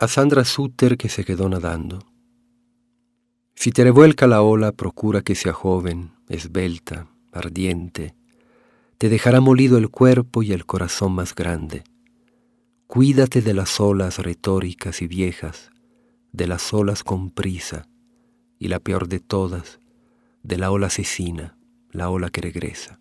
a Sandra Sutter que se quedó nadando. Si te revuelca la ola, procura que sea joven, esbelta, ardiente. Te dejará molido el cuerpo y el corazón más grande. Cuídate de las olas retóricas y viejas, de las olas con prisa, y la peor de todas, de la ola asesina, la ola que regresa.